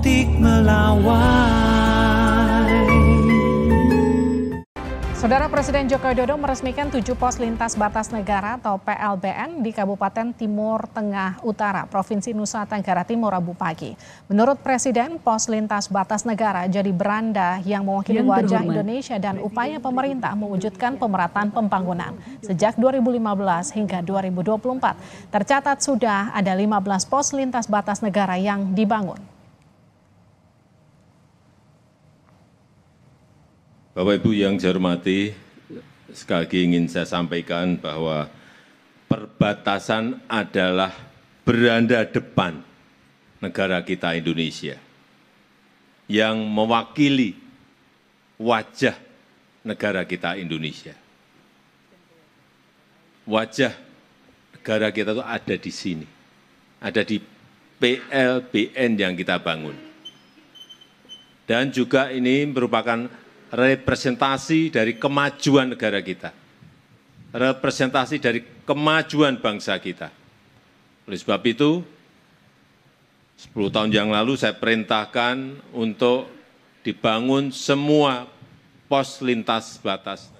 optik melawai. Saudara Presiden Joko Widodo meresmikan tujuh pos lintas batas negara atau PLBN di Kabupaten Timur Tengah Utara, Provinsi Nusa Tenggara Timur Rabu pagi. Menurut Presiden, pos lintas batas negara jadi beranda yang mewakili wajah Indonesia dan upaya pemerintah mewujudkan pemerataan pembangunan. Sejak 2015 hingga 2024, tercatat sudah ada 15 pos lintas batas negara yang dibangun. Bapak Ibu yang saya hormati, sekali lagi ingin saya sampaikan bahwa perbatasan adalah beranda depan negara kita Indonesia yang mewakili wajah negara kita Indonesia. Wajah negara kita itu ada di sini, ada di PLBN yang kita bangun. Dan juga ini merupakan representasi dari kemajuan negara kita, representasi dari kemajuan bangsa kita. Oleh sebab itu, 10 tahun yang lalu saya perintahkan untuk dibangun semua pos lintas batas